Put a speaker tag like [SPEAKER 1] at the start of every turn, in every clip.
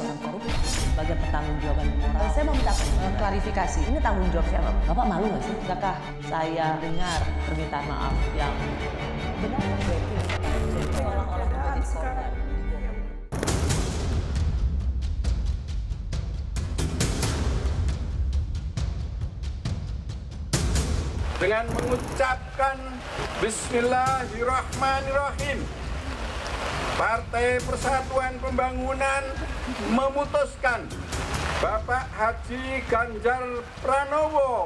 [SPEAKER 1] seorang koruptor sebagai pertanggung jawaban moral. Eh, saya mau minta eh, klarifikasi, ini tanggung jawab siapa? Bapak malu nggak sih? Apakah saya dengar permintaan maaf yang
[SPEAKER 2] benar?
[SPEAKER 3] dengan mengucapkan Bismillahirrahmanirrahim. Partai Persatuan Pembangunan memutuskan Bapak Haji Ganjar Pranowo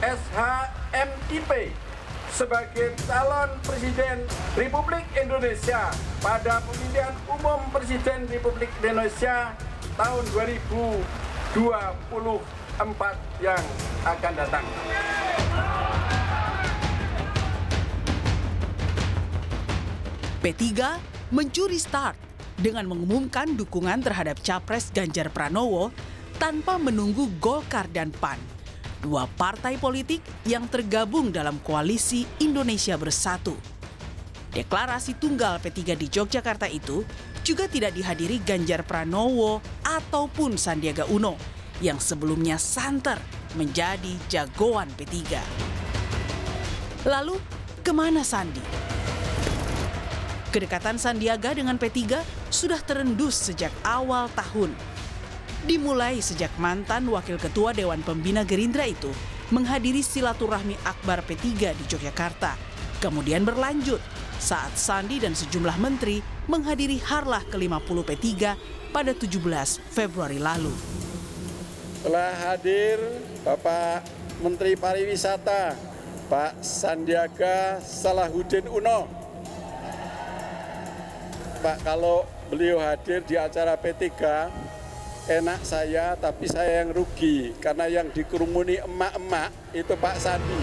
[SPEAKER 3] SHMIP sebagai calon Presiden Republik Indonesia pada pemilihan umum Presiden Republik Indonesia tahun 2024 yang akan datang.
[SPEAKER 2] P3 mencuri start dengan mengumumkan dukungan terhadap Capres Ganjar Pranowo tanpa menunggu Golkar dan PAN, dua partai politik yang tergabung dalam koalisi Indonesia Bersatu. Deklarasi tunggal P3 di Yogyakarta itu juga tidak dihadiri Ganjar Pranowo ataupun Sandiaga Uno yang sebelumnya santer menjadi jagoan P3. Lalu, kemana Sandi? Kedekatan Sandiaga dengan P3 sudah terendus sejak awal tahun. Dimulai sejak mantan Wakil Ketua Dewan Pembina Gerindra itu menghadiri silaturahmi akbar P3 di Yogyakarta. Kemudian berlanjut saat Sandi dan sejumlah menteri menghadiri Harlah ke-50 P3 pada 17 Februari lalu.
[SPEAKER 3] Telah hadir Bapak Menteri Pariwisata, Pak Sandiaga Salahuddin Uno. Pak, kalau beliau hadir di acara P3 enak saya tapi saya yang rugi karena yang dikerumuni emak-emak itu Pak Sandi.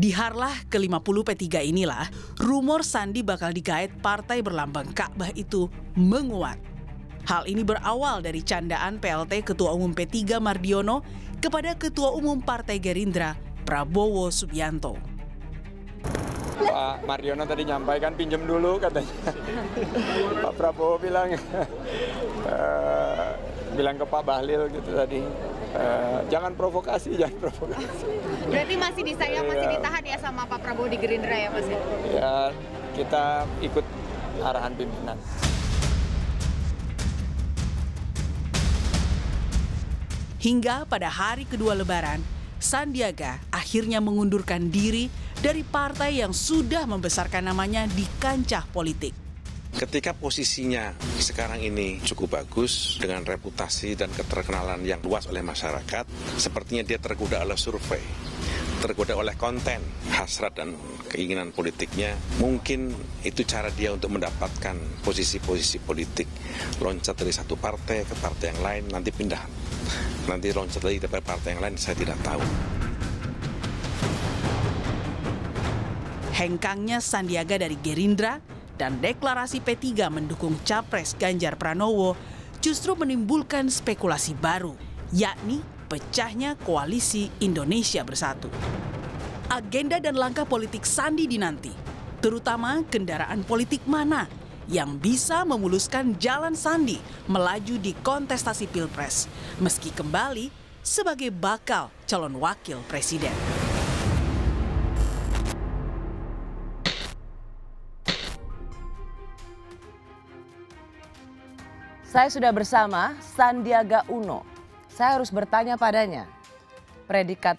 [SPEAKER 2] Di Harlah ke-50 P3 inilah, rumor Sandi bakal digait partai berlambang Ka'bah itu menguat. Hal ini berawal dari candaan PLT Ketua Umum P3 Mardiono kepada Ketua Umum Partai Gerindra Prabowo Subianto.
[SPEAKER 4] Pak Mariono tadi nyampaikan pinjam dulu katanya. Pak Prabowo bilang uh, bilang ke Pak Bahlil gitu tadi. Uh, jangan provokasi, jangan provokasi.
[SPEAKER 5] Berarti masih disayang, masih iya. ditahan ya sama Pak Prabowo di Gerindra ya Mas? Ya?
[SPEAKER 4] ya, kita ikut arahan pimpinan.
[SPEAKER 2] Hingga pada hari kedua lebaran, Sandiaga akhirnya mengundurkan diri dari partai yang sudah membesarkan namanya di kancah politik.
[SPEAKER 5] Ketika posisinya sekarang ini cukup bagus dengan reputasi dan keterkenalan yang luas oleh masyarakat, sepertinya dia tergoda oleh survei, tergoda oleh konten, hasrat dan keinginan politiknya. Mungkin itu cara dia untuk mendapatkan posisi-posisi politik. Loncat dari satu partai ke partai yang lain, nanti pindah. Nanti loncat lagi ke partai yang lain, saya tidak tahu.
[SPEAKER 2] Hengkangnya Sandiaga dari Gerindra dan deklarasi P3 mendukung capres Ganjar Pranowo justru menimbulkan spekulasi baru, yakni pecahnya koalisi Indonesia Bersatu. Agenda dan langkah politik Sandi dinanti, terutama kendaraan politik mana yang bisa memuluskan jalan Sandi melaju di kontestasi Pilpres, meski kembali sebagai bakal calon wakil presiden.
[SPEAKER 1] Saya sudah bersama Sandiaga Uno. Saya harus bertanya padanya, predikat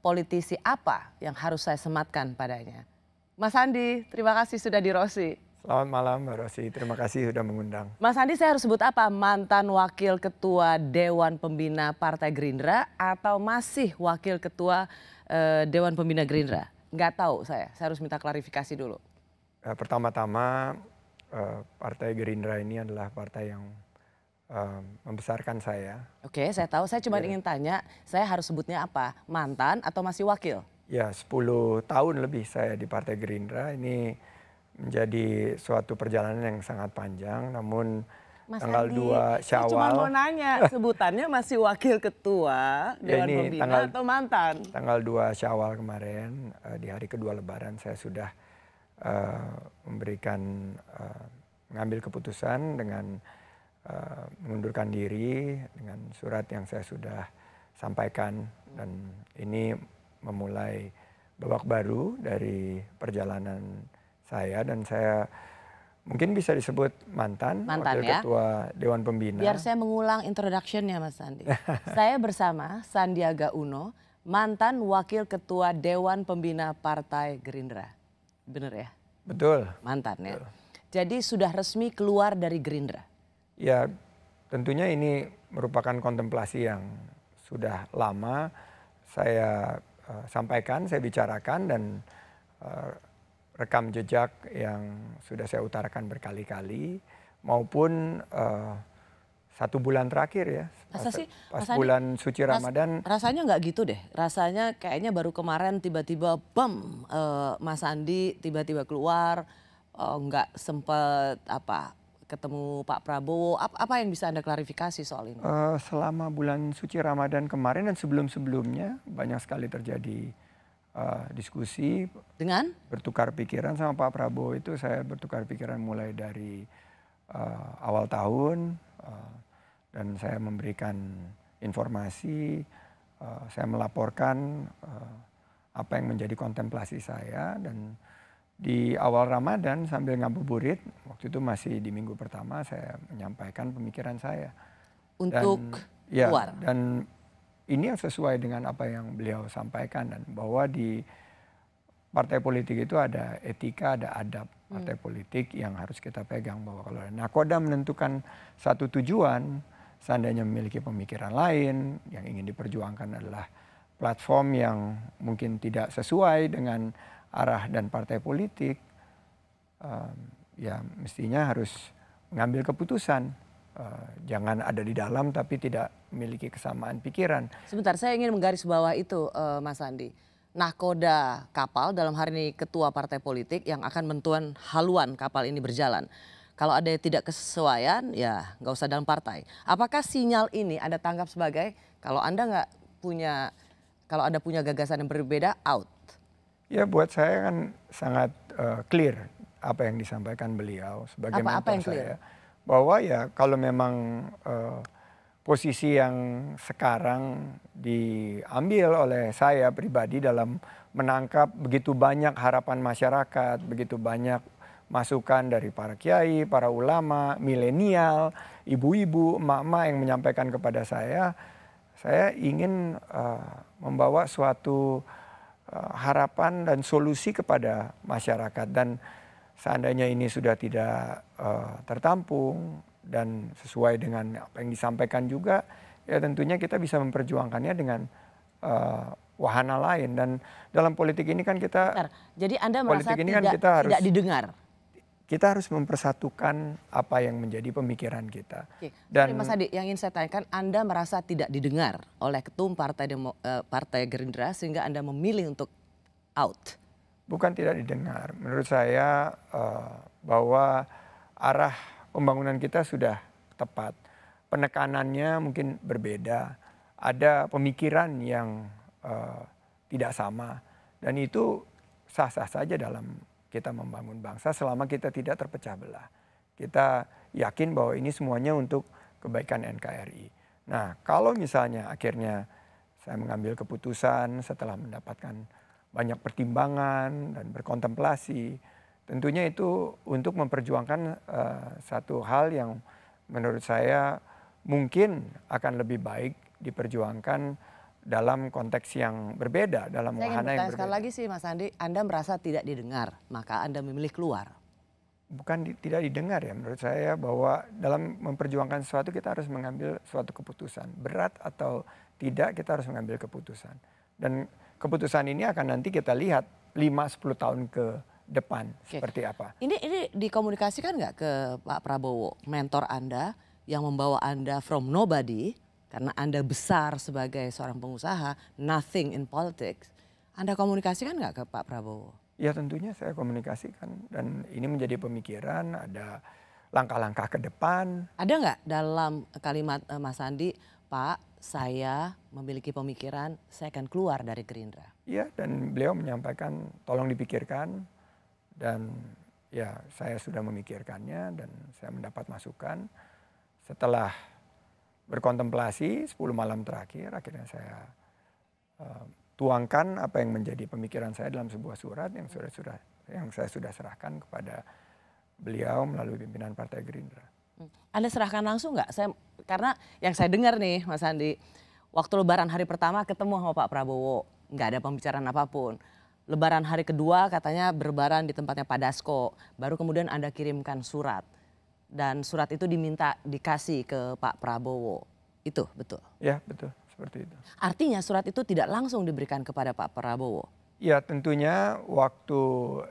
[SPEAKER 1] politisi apa yang harus saya sematkan padanya? Mas Sandi? terima kasih sudah di Rosi.
[SPEAKER 4] Selamat malam Mbak Rosi, terima kasih sudah mengundang.
[SPEAKER 1] Mas Sandi, saya harus sebut apa? Mantan Wakil Ketua Dewan Pembina Partai Gerindra atau masih Wakil Ketua eh, Dewan Pembina Gerindra? Enggak tahu saya, saya harus minta klarifikasi dulu.
[SPEAKER 4] Eh, pertama-tama Eh, partai Gerindra ini adalah partai yang uh, membesarkan saya.
[SPEAKER 1] Oke, okay, saya tahu. Saya cuma yeah. ingin tanya, saya harus sebutnya apa? Mantan atau masih wakil?
[SPEAKER 4] Ya, 10 tahun lebih saya di Partai Gerindra. Ini menjadi suatu perjalanan yang sangat panjang, namun Mas tanggal Andi, 2 Syawal. Saya cuma mau
[SPEAKER 1] nanya, sebutannya masih wakil ketua ya, Dewan ya ini, Pembina tanggal, atau mantan?
[SPEAKER 4] Tanggal 2 Syawal kemarin, eh, di hari kedua lebaran saya sudah Eh, memberikan mengambil eh, keputusan dengan eh, mengundurkan diri dengan surat yang saya sudah sampaikan dan ini memulai babak baru dari perjalanan saya dan saya mungkin bisa disebut mantan, mantan wakil ya? ketua Dewan Pembina. Biar saya
[SPEAKER 1] mengulang introductionnya Mas Sandi. saya bersama Sandiaga Uno, mantan wakil ketua Dewan Pembina Partai Gerindra. Benar ya? Betul. Mantan ya. Betul. Jadi sudah resmi keluar dari Gerindra.
[SPEAKER 4] Ya, tentunya ini merupakan kontemplasi yang sudah lama saya uh, sampaikan, saya bicarakan dan uh, rekam jejak yang sudah saya utarakan berkali-kali maupun uh, satu bulan terakhir ya. Masa sih? Pas rasanya, bulan suci Ramadan. Ras,
[SPEAKER 1] rasanya nggak gitu deh. Rasanya kayaknya baru kemarin tiba-tiba bam uh, Mas Andi tiba-tiba keluar eh, nggak uh, sempat apa ketemu Pak Prabowo. Apa, apa yang bisa Anda klarifikasi soal ini?
[SPEAKER 4] Uh, selama bulan suci Ramadan kemarin dan sebelum-sebelumnya banyak sekali terjadi uh, diskusi dengan bertukar pikiran sama Pak Prabowo itu saya bertukar pikiran mulai dari uh, awal tahun uh, dan saya memberikan informasi, uh, saya melaporkan uh, apa yang menjadi kontemplasi saya dan di awal Ramadan sambil ngabuburit, waktu itu masih di minggu pertama saya menyampaikan pemikiran saya. Untuk dan, ya, Dan ini yang sesuai dengan apa yang beliau sampaikan dan bahwa di partai politik itu ada etika, ada adab partai hmm. politik yang harus kita pegang bahwa kalau nakoda menentukan satu tujuan, seandainya memiliki pemikiran lain yang ingin diperjuangkan adalah platform yang mungkin tidak sesuai dengan arah dan partai politik, uh, ya mestinya harus mengambil keputusan. Uh, jangan ada di dalam tapi tidak memiliki kesamaan pikiran.
[SPEAKER 1] Sebentar, saya ingin menggaris bawah itu, uh, Mas Andi. Nahkoda kapal dalam hari ini ketua partai politik yang akan mentuan haluan kapal ini berjalan. Kalau ada yang tidak kesesuaian, ya nggak usah dalam partai. Apakah sinyal ini Anda tanggap sebagai kalau Anda nggak punya, kalau Anda punya gagasan yang berbeda, out?
[SPEAKER 4] Ya buat saya kan sangat uh, clear apa yang disampaikan beliau sebagai apa, apa yang saya. Clear? Bahwa ya kalau memang uh, posisi yang sekarang diambil oleh saya pribadi dalam menangkap begitu banyak harapan masyarakat, begitu banyak masukan dari para kiai, para ulama, milenial, ibu-ibu, emak yang menyampaikan kepada saya, saya ingin uh, membawa suatu uh, harapan dan solusi kepada masyarakat dan seandainya ini sudah tidak uh, tertampung dan sesuai dengan apa yang disampaikan juga, ya tentunya kita bisa memperjuangkannya dengan uh, wahana lain dan dalam politik ini kan kita Bentar. jadi anda merasa politik ini kan tidak, kan kita harus tidak didengar kita harus mempersatukan apa yang menjadi pemikiran kita.
[SPEAKER 1] Oke. Dan Mas Adi, yang ingin saya tanyakan, Anda merasa tidak didengar oleh ketum Partai Demo, eh, Partai Gerindra sehingga Anda memilih untuk out.
[SPEAKER 4] Bukan tidak didengar, menurut saya eh, bahwa arah pembangunan kita sudah tepat. Penekanannya mungkin berbeda. Ada pemikiran yang eh, tidak sama dan itu sah-sah saja dalam kita membangun bangsa selama kita tidak terpecah belah. Kita yakin bahwa ini semuanya untuk kebaikan NKRI. Nah, kalau misalnya akhirnya saya mengambil keputusan setelah mendapatkan banyak pertimbangan dan berkontemplasi, tentunya itu untuk memperjuangkan uh, satu hal yang menurut saya mungkin akan lebih baik diperjuangkan dalam konteks yang berbeda, dalam Saya wahana yang berbeda. Sekali
[SPEAKER 1] lagi sih Mas Andi, Anda merasa tidak didengar,
[SPEAKER 4] maka Anda memilih keluar. Bukan di, tidak didengar ya menurut saya bahwa dalam memperjuangkan sesuatu kita harus mengambil suatu keputusan. Berat atau tidak kita harus mengambil keputusan. Dan keputusan ini akan nanti kita lihat 5-10 tahun ke depan Oke. seperti apa.
[SPEAKER 1] Ini ini dikomunikasikan nggak ke Pak Prabowo, mentor Anda yang membawa Anda from nobody karena Anda besar sebagai seorang pengusaha, nothing in politics,
[SPEAKER 4] Anda komunikasikan nggak ke Pak Prabowo? Ya tentunya saya komunikasikan dan ini menjadi pemikiran ada langkah-langkah ke depan. Ada nggak dalam kalimat
[SPEAKER 1] uh, Mas Andi, Pak saya memiliki pemikiran saya akan keluar dari Gerindra?
[SPEAKER 4] Iya dan beliau menyampaikan tolong dipikirkan dan ya saya sudah memikirkannya dan saya mendapat masukan. Setelah berkontemplasi 10 malam terakhir akhirnya saya uh, tuangkan apa yang menjadi pemikiran saya dalam sebuah surat yang sudah sudah yang saya sudah serahkan kepada beliau melalui pimpinan Partai Gerindra.
[SPEAKER 1] Hmm. Anda serahkan langsung nggak? Saya karena yang saya dengar nih Mas Andi, waktu Lebaran hari pertama ketemu sama Pak Prabowo, nggak ada pembicaraan apapun. Lebaran hari kedua katanya berbaran di tempatnya Pak Dasko, baru kemudian Anda kirimkan surat dan surat itu diminta dikasih ke Pak Prabowo. Itu betul.
[SPEAKER 4] Ya, betul. Seperti itu.
[SPEAKER 1] Artinya surat itu tidak langsung diberikan kepada
[SPEAKER 4] Pak Prabowo. Ya, tentunya waktu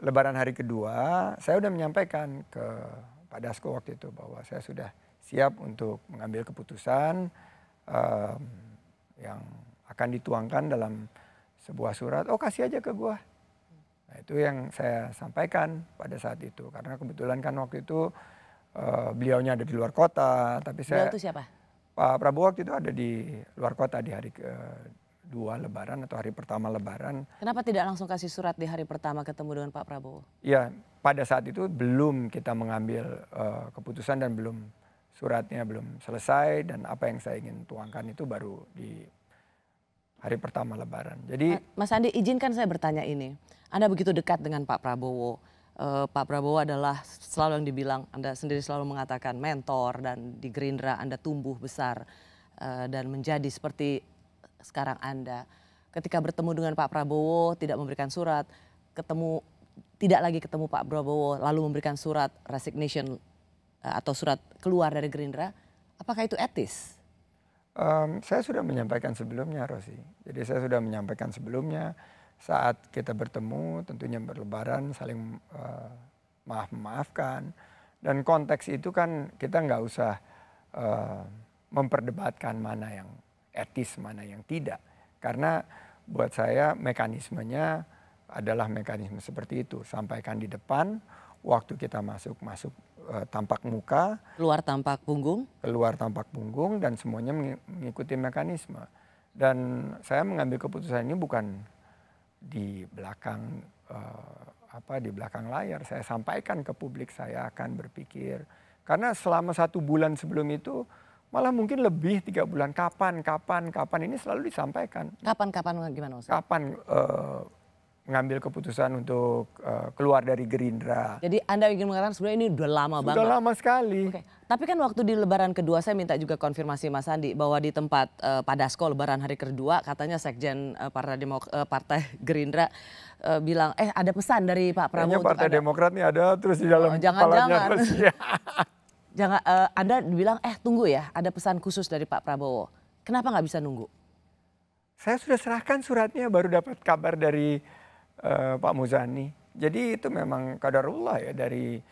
[SPEAKER 4] lebaran hari kedua saya sudah menyampaikan ke Pak Dasko waktu itu bahwa saya sudah siap untuk mengambil keputusan um, yang akan dituangkan dalam sebuah surat. Oh, kasih aja ke gua. Nah, itu yang saya sampaikan pada saat itu karena kebetulan kan waktu itu uh, beliaunya ada di luar kota, tapi saya Beliau itu siapa? Pak Prabowo waktu itu ada di luar kota di hari kedua Lebaran atau hari pertama Lebaran.
[SPEAKER 1] Kenapa tidak langsung kasih surat di hari pertama ketemu dengan Pak Prabowo?
[SPEAKER 4] Ya, pada saat itu belum kita mengambil uh, keputusan dan belum suratnya belum selesai dan apa yang saya ingin tuangkan itu baru di hari pertama Lebaran. Jadi eh,
[SPEAKER 1] Mas Andi izinkan saya bertanya ini. Anda begitu dekat dengan Pak Prabowo uh, Pak Prabowo adalah selalu yang dibilang Anda sendiri selalu mengatakan mentor dan di Gerindra Anda tumbuh besar uh, dan menjadi seperti sekarang Anda. Ketika bertemu dengan Pak Prabowo tidak memberikan surat, ketemu tidak lagi ketemu Pak Prabowo lalu memberikan surat resignation uh, atau surat keluar dari Gerindra, apakah itu etis?
[SPEAKER 4] Um, saya sudah menyampaikan sebelumnya, Rosi. Jadi saya sudah menyampaikan sebelumnya saat kita bertemu tentunya berlebaran saling uh, maaf memaafkan dan konteks itu kan kita nggak usah uh, memperdebatkan mana yang etis mana yang tidak karena buat saya mekanismenya adalah mekanisme seperti itu sampaikan di depan waktu kita masuk masuk uh, tampak muka keluar tampak punggung keluar tampak punggung dan semuanya mengikuti mekanisme dan saya mengambil keputusan ini bukan di belakang eh, apa di belakang layar saya sampaikan ke publik saya akan berpikir karena selama satu bulan sebelum itu malah mungkin lebih tiga bulan kapan kapan kapan ini selalu disampaikan kapan kapan gimana Ustaz? kapan uh, mengambil keputusan untuk uh, keluar dari Gerindra. Jadi Anda
[SPEAKER 1] ingin mengatakan sebenarnya ini sudah lama banget? Sudah lama sekali. Oke. Tapi kan waktu di lebaran kedua saya minta juga konfirmasi Mas Andi bahwa di tempat uh, Padasko lebaran hari kedua katanya Sekjen uh, Partai, Demok uh, Partai Gerindra uh, bilang eh ada pesan dari Pak Prabowo Kayaknya Partai
[SPEAKER 4] Demokrat nih ada terus di oh, dalam oh, jangan, jangan. terus
[SPEAKER 1] jangan uh, Anda bilang eh tunggu ya ada pesan khusus
[SPEAKER 4] dari Pak Prabowo. Kenapa nggak bisa nunggu? Saya sudah serahkan suratnya baru dapat kabar dari Eh, Pak Muzani. Jadi itu memang kadarullah ya dari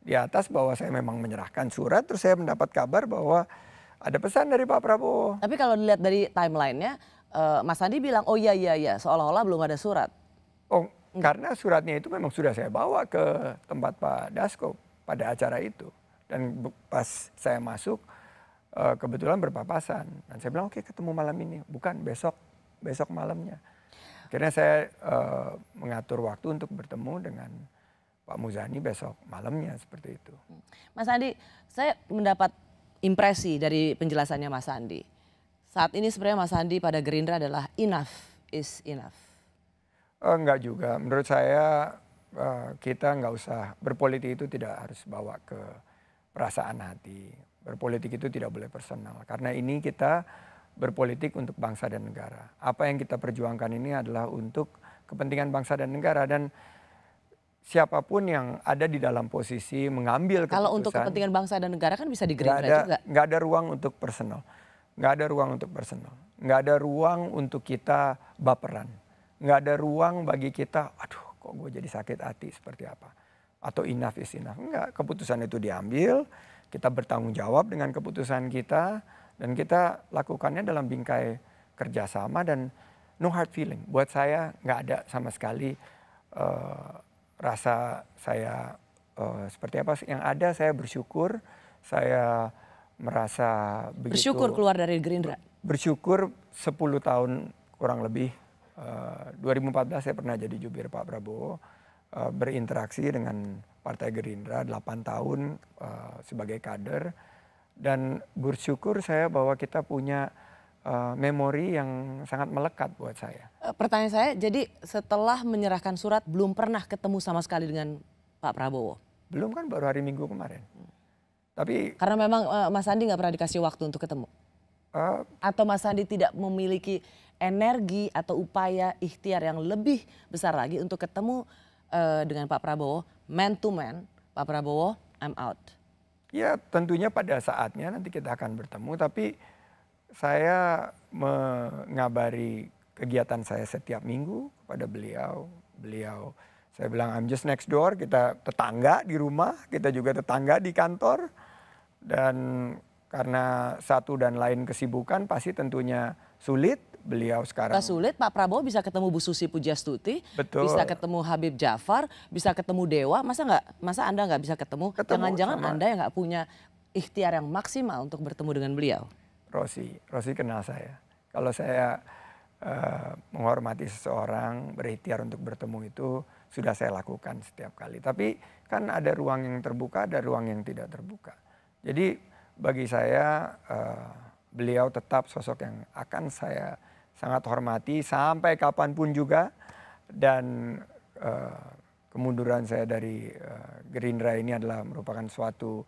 [SPEAKER 4] di atas bahwa saya memang menyerahkan surat terus saya mendapat kabar bahwa ada pesan dari Pak Prabowo.
[SPEAKER 1] Tapi kalau dilihat dari timelinenya uh, Mas Andi bilang oh iya iya iya seolah-olah
[SPEAKER 4] belum ada surat. Oh hmm. karena suratnya itu memang sudah saya bawa ke tempat Pak Dasko pada acara itu dan pas saya masuk eh, kebetulan berpapasan dan saya bilang oke ketemu malam ini bukan besok besok malamnya. Akhirnya saya uh, mengatur waktu untuk bertemu dengan Pak Muzani besok malamnya seperti itu.
[SPEAKER 1] Mas Andi, saya mendapat impresi dari penjelasannya Mas Andi. Saat ini sebenarnya Mas Andi pada Gerindra adalah enough is enough.
[SPEAKER 4] Uh, enggak juga, menurut saya uh, kita nggak usah berpolitik itu tidak harus bawa ke perasaan hati. Berpolitik itu tidak boleh personal karena ini kita berpolitik untuk bangsa dan negara. Apa yang kita perjuangkan ini adalah untuk kepentingan bangsa dan negara dan siapapun yang ada di dalam posisi mengambil keputusan. Kalau untuk kepentingan
[SPEAKER 1] bangsa dan negara kan bisa digerakkan, juga.
[SPEAKER 4] Nggak ada ruang untuk personal. Nggak ada ruang untuk personal. Nggak ada ruang untuk kita baperan. Nggak ada ruang bagi kita, aduh kok gue jadi sakit hati seperti apa. Atau enough is enough. Enggak, keputusan itu diambil. Kita bertanggung jawab dengan keputusan kita dan kita lakukannya dalam bingkai kerjasama dan no hard feeling. Buat saya nggak ada sama sekali uh, rasa saya uh, seperti apa. Yang ada saya bersyukur, saya merasa begitu. Bersyukur keluar
[SPEAKER 1] dari Gerindra?
[SPEAKER 4] Bersyukur 10 tahun kurang lebih. Uh, eh, 2014 saya pernah jadi jubir Pak Prabowo. Uh, berinteraksi dengan Partai Gerindra 8 tahun uh, sebagai kader dan bersyukur saya bahwa kita punya uh, memori yang sangat melekat buat saya.
[SPEAKER 1] Eh, pertanyaan saya, jadi setelah menyerahkan surat belum pernah ketemu sama sekali dengan
[SPEAKER 4] Pak Prabowo? Belum kan baru hari Minggu kemarin. Hmm. Tapi
[SPEAKER 1] karena memang uh, Mas Andi nggak pernah dikasih waktu untuk ketemu. Uh, atau Mas Andi tidak memiliki energi atau upaya ikhtiar yang lebih besar lagi untuk ketemu uh, dengan Pak Prabowo man to man.
[SPEAKER 4] Pak Prabowo, I'm out. Ya tentunya pada saatnya nanti kita akan bertemu tapi saya mengabari kegiatan saya setiap minggu kepada beliau. Beliau saya bilang I'm just next door, kita tetangga di rumah, kita juga tetangga di kantor. Dan karena satu dan lain kesibukan pasti tentunya sulit beliau sekarang. sulit Pak Prabowo bisa ketemu Bu Susi
[SPEAKER 1] Pujastuti, Betul. bisa ketemu Habib Jafar, bisa ketemu Dewa. Masa nggak? Masa Anda nggak
[SPEAKER 4] bisa ketemu? Jangan-jangan Anda
[SPEAKER 1] yang nggak punya ikhtiar yang maksimal untuk bertemu dengan beliau.
[SPEAKER 4] Rosi, Rosi kenal saya. Kalau saya uh, menghormati seseorang, berikhtiar untuk bertemu itu sudah saya lakukan setiap kali. Tapi kan ada ruang yang terbuka, ada ruang yang tidak terbuka. Jadi bagi saya uh, beliau tetap sosok yang akan saya sangat hormati sampai kapanpun juga dan uh, kemunduran saya dari uh, Gerindra ini adalah merupakan suatu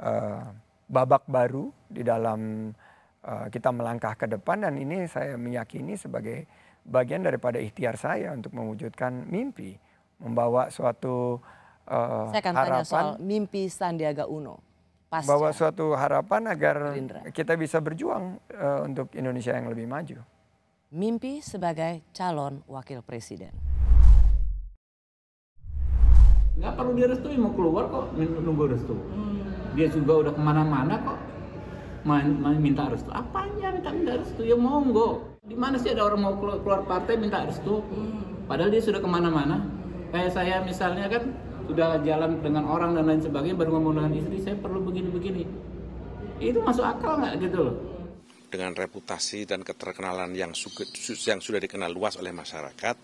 [SPEAKER 4] uh, babak baru di dalam uh, kita melangkah ke depan dan ini saya meyakini sebagai bagian daripada ikhtiar saya untuk mewujudkan mimpi membawa suatu uh, saya akan harapan tanya soal
[SPEAKER 1] mimpi Sandiaga Uno pasca bahwa
[SPEAKER 4] suatu harapan agar Gerindra. kita bisa berjuang uh, untuk Indonesia yang lebih maju mimpi
[SPEAKER 1] sebagai calon wakil presiden.
[SPEAKER 3] Nggak perlu direstui, mau keluar kok nunggu restu. Hmm. Dia juga udah kemana-mana kok minta restu. Apanya minta minta restu? Ya monggo. Di mana sih ada orang mau keluar partai minta restu? Hmm. Padahal dia sudah kemana-mana. Kayak saya misalnya kan sudah jalan dengan orang dan lain sebagainya baru ngomong dengan istri saya perlu begini-begini. Itu masuk akal nggak gitu loh?
[SPEAKER 5] dengan reputasi dan keterkenalan yang, yang sudah dikenal luas oleh masyarakat,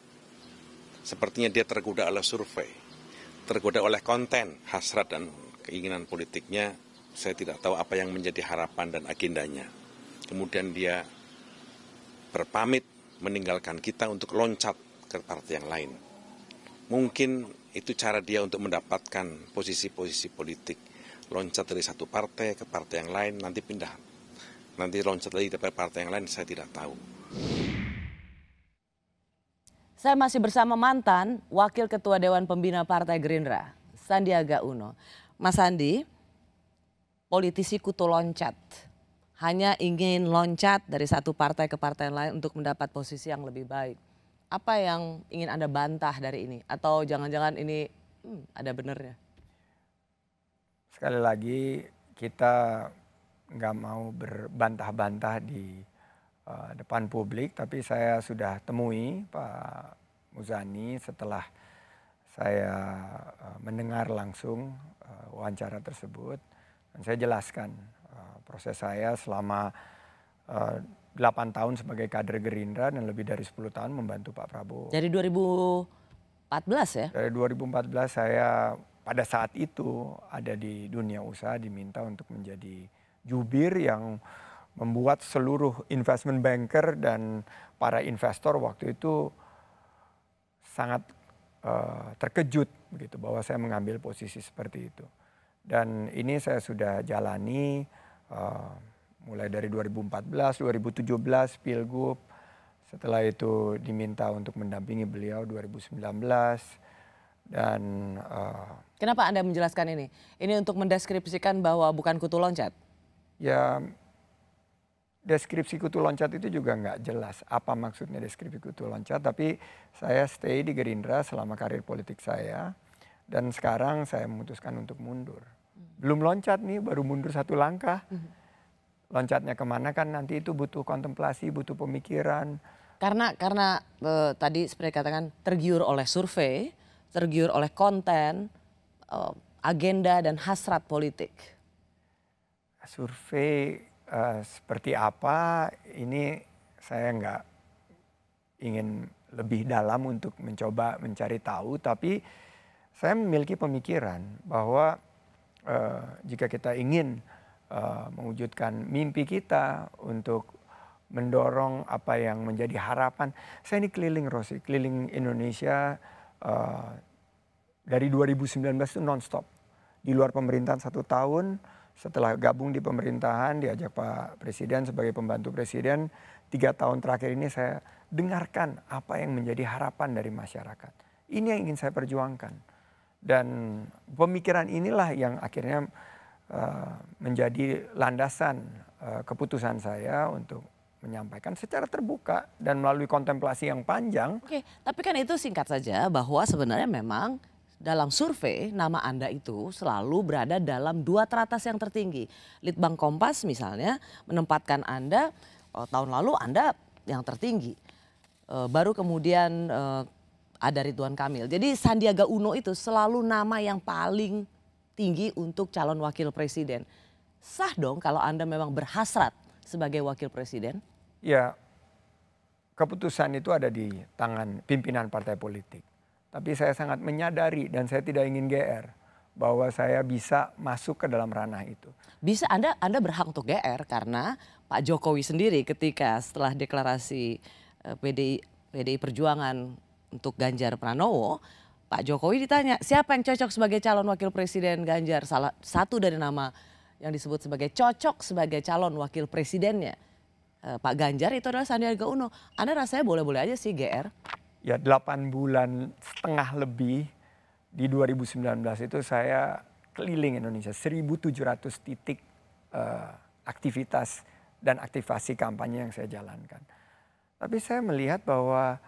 [SPEAKER 5] sepertinya dia tergoda oleh survei, tergoda oleh konten, hasrat dan keinginan politiknya. Saya tidak tahu apa yang menjadi harapan dan agendanya. Kemudian dia berpamit meninggalkan kita untuk loncat ke partai yang lain. Mungkin itu cara dia untuk mendapatkan posisi-posisi politik. Loncat dari satu partai ke partai yang lain, nanti pindah nanti loncat lagi ke partai yang lain saya tidak tahu.
[SPEAKER 1] Saya masih bersama mantan Wakil Ketua Dewan Pembina Partai Gerindra, Sandiaga Uno. Mas Sandi, politisi kutu loncat. Hanya ingin loncat dari satu partai ke partai lain untuk mendapat posisi yang lebih baik. Apa yang ingin Anda bantah dari ini? Atau jangan-jangan ini hmm, ada benernya?
[SPEAKER 4] Sekali lagi kita nggak mau berbantah-bantah di uh, depan publik, tapi saya sudah temui Pak Muzani setelah saya uh, mendengar langsung uh, wawancara tersebut, dan saya jelaskan uh, proses saya selama uh, 8 tahun sebagai kader Gerindra dan lebih dari 10 tahun membantu Pak Prabowo. Dari 2014 ya? Dari 2014 saya pada saat itu ada di dunia usaha diminta untuk menjadi jubir yang membuat seluruh investment banker dan para investor waktu itu sangat uh, terkejut begitu bahwa saya mengambil posisi seperti itu. Dan ini saya sudah jalani uh, mulai dari 2014, 2017 Pilgub. Setelah itu diminta untuk mendampingi beliau 2019 dan uh,
[SPEAKER 1] Kenapa Anda menjelaskan ini? Ini untuk mendeskripsikan bahwa bukan kutu loncat
[SPEAKER 4] ya deskripsi kutu loncat itu juga nggak jelas apa maksudnya deskripsi kutu loncat. Tapi saya stay di Gerindra selama karir politik saya dan sekarang saya memutuskan untuk mundur. Hmm. Belum loncat nih, baru mundur satu langkah. Hmm. Loncatnya kemana kan nanti itu butuh kontemplasi, butuh pemikiran.
[SPEAKER 1] Karena karena e, tadi seperti katakan tergiur oleh survei, tergiur oleh konten, e, agenda dan hasrat politik
[SPEAKER 4] survei uh, seperti apa ini saya nggak ingin lebih dalam untuk mencoba mencari tahu, tapi saya memiliki pemikiran bahwa uh, jika kita ingin uh, mewujudkan mimpi kita untuk mendorong apa yang menjadi harapan, saya ini keliling Rosi, keliling Indonesia uh, dari 2019 itu nonstop di luar pemerintahan satu tahun setelah gabung di pemerintahan diajak Pak Presiden sebagai pembantu Presiden tiga tahun terakhir ini saya dengarkan apa yang menjadi harapan dari masyarakat ini yang ingin saya perjuangkan dan pemikiran inilah yang akhirnya uh, menjadi landasan uh, keputusan saya untuk menyampaikan secara terbuka dan melalui kontemplasi yang panjang. Oke, tapi
[SPEAKER 1] kan itu singkat saja bahwa sebenarnya memang dalam survei, nama Anda itu selalu berada dalam dua teratas yang tertinggi. Litbang Kompas misalnya menempatkan Anda oh, tahun lalu Anda yang tertinggi. E, baru kemudian e, ada Ridwan Kamil. Jadi Sandiaga Uno itu selalu nama yang paling tinggi untuk calon wakil presiden. Sah dong kalau Anda memang berhasrat sebagai wakil presiden?
[SPEAKER 4] Ya, keputusan itu ada di tangan pimpinan partai politik. Tapi saya sangat menyadari dan saya tidak ingin GR bahwa saya bisa masuk ke dalam ranah itu. Bisa Anda Anda berhak untuk GR karena Pak
[SPEAKER 1] Jokowi sendiri ketika setelah deklarasi eh, PDI PDI Perjuangan untuk Ganjar Pranowo, Pak Jokowi ditanya siapa yang cocok sebagai calon wakil presiden Ganjar? Salah satu dari nama yang disebut sebagai cocok sebagai calon wakil presidennya. Eh, Pak Ganjar itu adalah Sandiaga Uno. Anda rasanya boleh-boleh aja sih GR
[SPEAKER 4] ya 8 bulan setengah lebih di 2019 itu saya keliling Indonesia 1700 titik uh, aktivitas dan aktivasi kampanye yang saya jalankan. Tapi saya melihat bahwa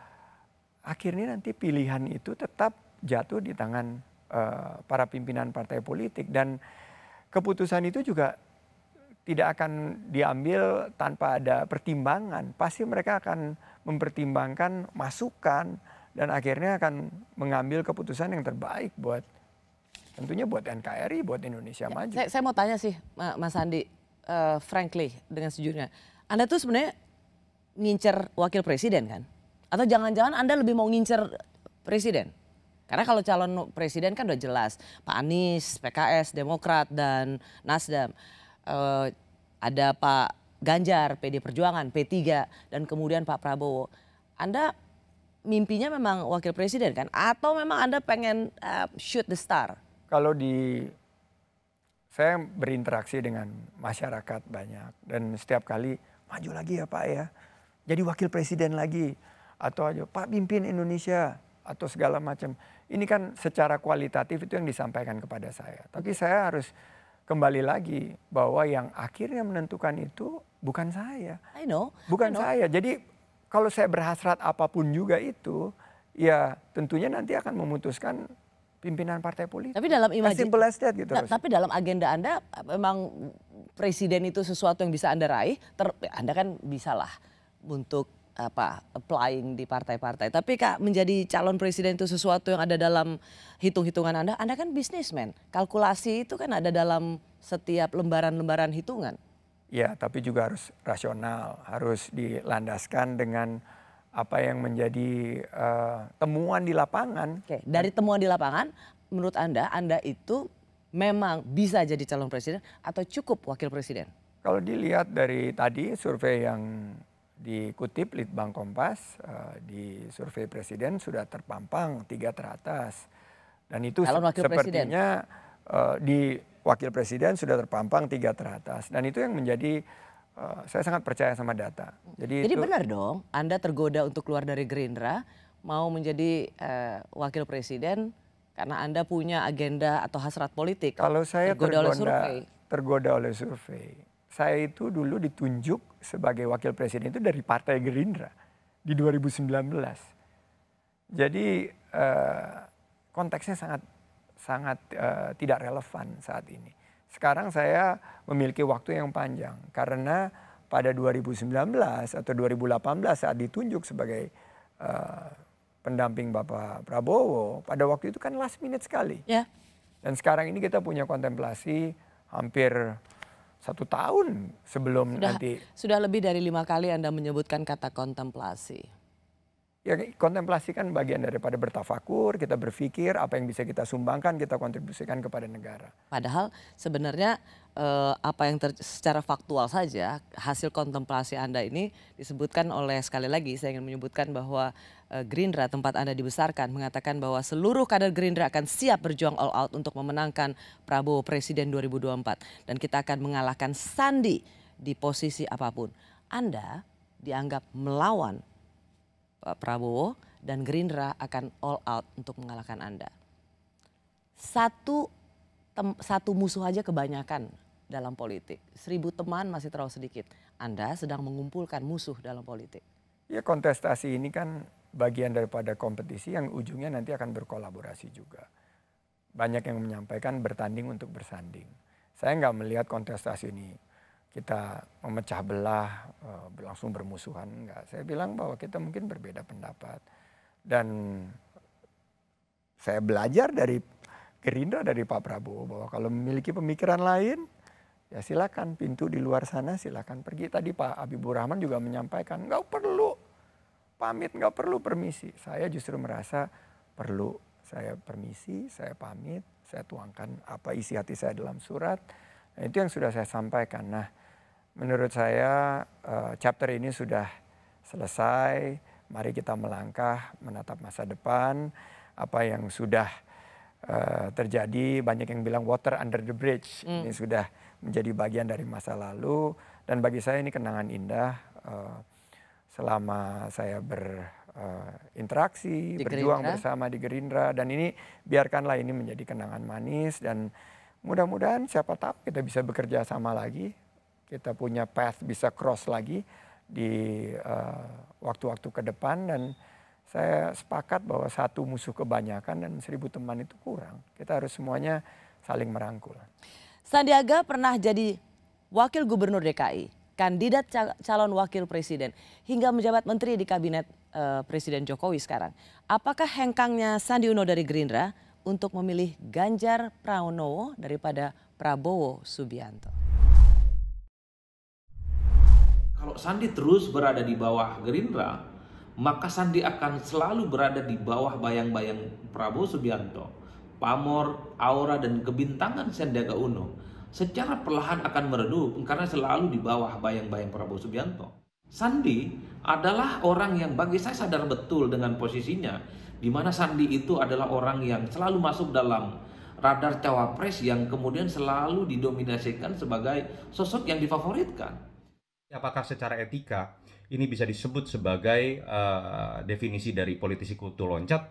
[SPEAKER 4] akhirnya nanti pilihan itu tetap jatuh di tangan uh, para pimpinan partai politik dan keputusan itu juga tidak akan diambil tanpa ada pertimbangan. Pasti mereka akan mempertimbangkan masukan dan akhirnya akan mengambil keputusan yang terbaik buat tentunya buat NKRI, buat Indonesia ya, maju.
[SPEAKER 1] Saya, saya mau tanya sih Mas Andi, uh, frankly dengan sejujurnya, Anda tuh sebenarnya ngincer wakil presiden kan? Atau jangan-jangan Anda lebih mau ngincer presiden? Karena kalau calon presiden kan udah jelas, Pak Anies, PKS, Demokrat dan Nasdem. Uh, ada Pak Ganjar, PD Perjuangan, P3, dan kemudian Pak Prabowo. Anda mimpinya memang wakil presiden kan? Atau memang Anda pengen uh, shoot the star?
[SPEAKER 4] Kalau di... Saya berinteraksi dengan masyarakat banyak. Dan setiap kali, maju lagi ya Pak ya. Jadi wakil presiden lagi. Atau aja, Pak pimpin Indonesia. Atau segala macam. Ini kan secara kualitatif itu yang disampaikan kepada saya. Tapi saya harus kembali lagi bahwa yang akhirnya menentukan itu bukan saya. I know. Bukan I know. saya. Jadi kalau saya berhasrat apapun juga itu, ya tentunya nanti akan memutuskan pimpinan partai politik.
[SPEAKER 1] Tapi dalam imajin, that, gitu. Nah, tapi dalam agenda Anda memang presiden itu sesuatu yang bisa Anda raih, ter, Anda kan bisalah untuk apa applying di partai-partai. Tapi Kak menjadi calon presiden itu sesuatu yang ada dalam hitung-hitungan Anda. Anda kan bisnismen. Kalkulasi itu kan ada dalam setiap lembaran-lembaran hitungan.
[SPEAKER 4] Ya, tapi juga harus rasional, harus dilandaskan dengan apa yang menjadi uh, temuan di lapangan. Oke, dari temuan di lapangan menurut Anda Anda itu
[SPEAKER 1] memang bisa jadi calon presiden atau cukup wakil presiden?
[SPEAKER 4] Kalau dilihat dari tadi survei yang dikutip Litbang Kompas uh, di survei presiden sudah terpampang tiga teratas dan itu se wakil sepertinya Uh, di wakil presiden sudah terpampang tiga teratas dan itu yang menjadi uh, saya sangat percaya sama data. Jadi, Jadi itu, benar dong, Anda tergoda untuk keluar dari Gerindra mau
[SPEAKER 1] menjadi uh, wakil presiden karena Anda punya agenda atau hasrat politik. Kalau saya tergoda, tergoda oleh survei.
[SPEAKER 4] Tergoda oleh survei saya itu dulu ditunjuk sebagai wakil presiden itu dari Partai Gerindra di 2019. Jadi eh, konteksnya sangat sangat eh, tidak relevan saat ini. Sekarang saya memiliki waktu yang panjang karena pada 2019 atau 2018 saat ditunjuk sebagai eh, pendamping Bapak Prabowo, pada waktu itu kan last minute sekali. Yeah. Dan sekarang ini kita punya kontemplasi hampir satu tahun sebelum sudah, nanti.
[SPEAKER 2] Sudah
[SPEAKER 1] lebih dari lima kali Anda menyebutkan kata kontemplasi.
[SPEAKER 4] Ya kontemplasi kan bagian daripada bertafakur, kita berpikir apa yang bisa kita sumbangkan, kita kontribusikan kepada negara.
[SPEAKER 1] Padahal sebenarnya eh, apa yang ter, secara faktual saja hasil kontemplasi Anda ini disebutkan oleh sekali lagi saya ingin menyebutkan bahwa Eh, Gerindra tempat Anda dibesarkan mengatakan bahwa seluruh kader Gerindra akan siap berjuang all out untuk memenangkan Prabowo Presiden 2024 dan kita akan mengalahkan Sandi di posisi apapun. Anda dianggap melawan Pak eh, Prabowo dan Gerindra akan all out untuk mengalahkan Anda. Satu tem, satu musuh aja kebanyakan dalam politik. Seribu teman masih terlalu sedikit. Anda sedang
[SPEAKER 4] mengumpulkan musuh dalam politik. Ya kontestasi ini kan bagian daripada kompetisi yang ujungnya nanti akan berkolaborasi juga. Banyak yang menyampaikan bertanding untuk bersanding. Saya nggak melihat kontestasi ini kita memecah belah, eh, langsung bermusuhan. enggak. Saya bilang bahwa kita mungkin berbeda pendapat. Dan saya belajar dari Gerindra dari Pak Prabowo bahwa kalau memiliki pemikiran lain ya silakan pintu di luar sana silakan pergi. Tadi Pak Habibur Rahman juga menyampaikan nggak perlu pamit nggak perlu permisi. Saya justru merasa perlu saya permisi, saya pamit, saya tuangkan apa isi hati saya dalam surat. Nah, itu yang sudah saya sampaikan. Nah, menurut saya uh, chapter ini sudah selesai. Mari kita melangkah menatap masa depan. Apa yang sudah uh, terjadi, banyak yang bilang water under the bridge. Mm. Ini sudah menjadi bagian dari masa lalu. Dan bagi saya ini kenangan indah. Uh, selama saya berinteraksi, eh, uh, berjuang Gerindra. bersama di Gerindra dan ini biarkanlah ini menjadi kenangan manis dan mudah-mudahan siapa tahu kita bisa bekerja sama lagi, kita punya path bisa cross lagi di eh, waktu-waktu uh, ke depan dan saya sepakat bahwa satu musuh kebanyakan dan seribu teman itu kurang. Kita harus semuanya saling merangkul.
[SPEAKER 1] Sandiaga pernah jadi wakil gubernur DKI kandidat calon wakil presiden hingga menjabat menteri di kabinet uh, Presiden Jokowi sekarang. Apakah hengkangnya Sandi Uno dari Gerindra untuk memilih Ganjar Pranowo daripada Prabowo Subianto?
[SPEAKER 5] Kalau Sandi terus berada di bawah Gerindra, maka Sandi akan selalu berada di bawah bayang-bayang Prabowo Subianto, pamor, aura, dan kebintangan Sandiaga Uno secara perlahan akan meredup karena selalu di bawah bayang-bayang Prabowo Subianto. Sandi adalah orang yang bagi saya sadar betul dengan posisinya di mana Sandi itu adalah orang yang selalu masuk dalam radar cawapres yang kemudian selalu didominasikan sebagai sosok yang difavoritkan. Ya, apakah secara etika ini bisa disebut sebagai uh, definisi dari politisi kutu loncat